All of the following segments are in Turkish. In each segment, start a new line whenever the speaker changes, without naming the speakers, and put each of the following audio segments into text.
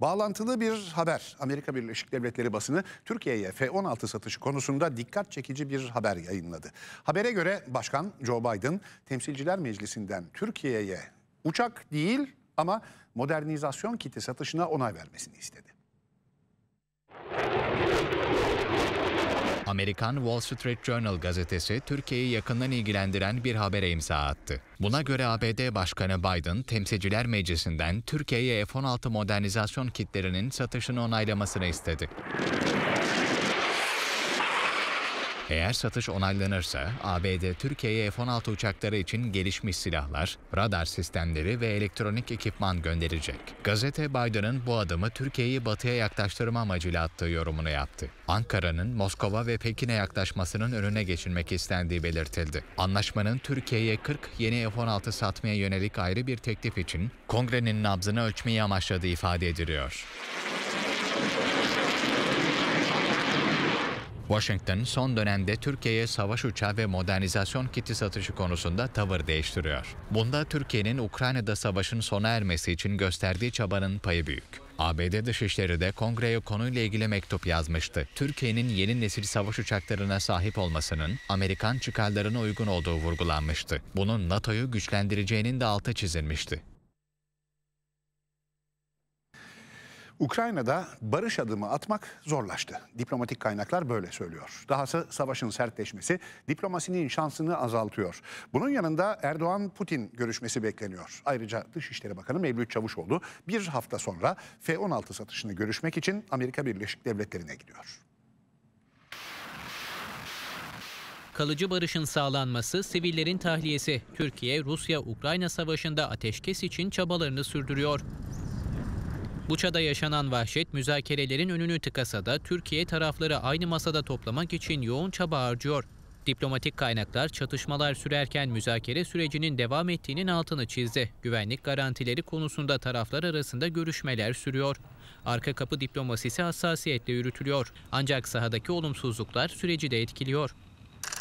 Bağlantılı bir haber. Amerika Birleşik Devletleri basını Türkiye'ye F-16 satışı konusunda dikkat çekici bir haber yayınladı. Habere göre Başkan Joe Biden Temsilciler Meclisi'nden Türkiye'ye uçak değil ama modernizasyon kiti satışına onay vermesini istedi.
Amerikan Wall Street Journal gazetesi Türkiye'yi yakından ilgilendiren bir habere imza attı. Buna göre ABD Başkanı Biden, Temsilciler Meclisi'nden Türkiye'ye F-16 modernizasyon kitlerinin satışını onaylamasını istedi. Eğer satış onaylanırsa ABD Türkiye'ye F-16 uçakları için gelişmiş silahlar, radar sistemleri ve elektronik ekipman gönderecek. Gazete Biden'ın bu adımı Türkiye'yi batıya yaklaştırma amacıyla attığı yorumunu yaptı. Ankara'nın Moskova ve Pekin'e yaklaşmasının önüne geçilmek istendiği belirtildi. Anlaşmanın Türkiye'ye 40 yeni F-16 satmaya yönelik ayrı bir teklif için kongrenin nabzını ölçmeyi amaçladığı ifade ediliyor. Washington son dönemde Türkiye'ye savaş uçağı ve modernizasyon kiti satışı konusunda tavır değiştiriyor. Bunda Türkiye'nin Ukrayna'da savaşın sona ermesi için gösterdiği çabanın payı büyük. ABD Dışişleri de kongreye konuyla ilgili mektup yazmıştı. Türkiye'nin yeni nesil savaş uçaklarına sahip olmasının Amerikan çıkarlarına uygun olduğu vurgulanmıştı. Bunun NATO'yu güçlendireceğinin de altı çizilmişti.
Ukrayna'da barış adımı atmak zorlaştı. Diplomatik kaynaklar böyle söylüyor. Dahası savaşın sertleşmesi diplomasinin şansını azaltıyor. Bunun yanında Erdoğan-Putin görüşmesi bekleniyor. Ayrıca Dışişleri Bakanı Mevlüt Çavuşoğlu bir hafta sonra F-16 satışını görüşmek için Amerika Birleşik Devletleri'ne gidiyor.
Kalıcı barışın sağlanması, sivillerin tahliyesi. Türkiye, Rusya-Ukrayna savaşında ateşkes için çabalarını sürdürüyor. Buça'da yaşanan vahşet müzakerelerin önünü tıkasa da Türkiye tarafları aynı masada toplamak için yoğun çaba harcıyor. Diplomatik kaynaklar çatışmalar sürerken müzakere sürecinin devam ettiğinin altını çizdi. Güvenlik garantileri konusunda taraflar arasında görüşmeler sürüyor. Arka kapı diplomasisi hassasiyetle yürütülüyor. Ancak sahadaki olumsuzluklar süreci de etkiliyor.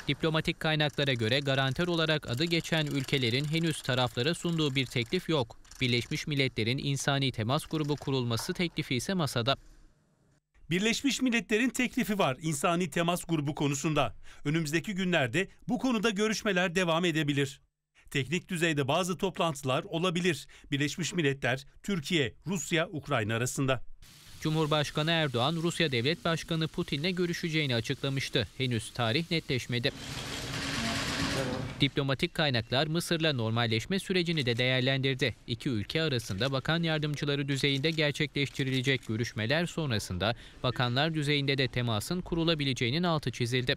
Diplomatik kaynaklara göre garantör olarak adı geçen ülkelerin henüz taraflara sunduğu bir teklif yok. Birleşmiş Milletler'in insani Temas Grubu kurulması teklifi ise masada. Birleşmiş Milletler'in teklifi var insani temas grubu konusunda. Önümüzdeki günlerde bu konuda görüşmeler devam edebilir. Teknik düzeyde bazı toplantılar olabilir. Birleşmiş Milletler, Türkiye, Rusya, Ukrayna arasında. Cumhurbaşkanı Erdoğan, Rusya Devlet Başkanı Putin'le görüşeceğini açıklamıştı. Henüz tarih netleşmedi. Diplomatik kaynaklar Mısır'la normalleşme sürecini de değerlendirdi. İki ülke arasında bakan yardımcıları düzeyinde gerçekleştirilecek görüşmeler sonrasında bakanlar düzeyinde de temasın kurulabileceğinin altı çizildi.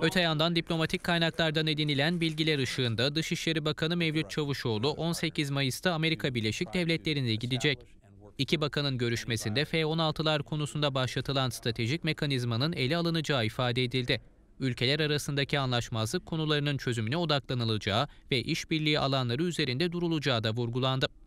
Öte yandan diplomatik kaynaklardan edinilen bilgiler ışığında Dışişleri Bakanı Mevlüt Çavuşoğlu 18 Mayıs'ta Amerika Birleşik Devletleri'ne gidecek. İki bakanın görüşmesinde F-16'lar konusunda başlatılan stratejik mekanizmanın ele alınacağı ifade edildi ülkeler arasındaki anlaşmazlık konularının çözümüne odaklanılacağı ve işbirliği alanları üzerinde durulacağı da vurgulandı.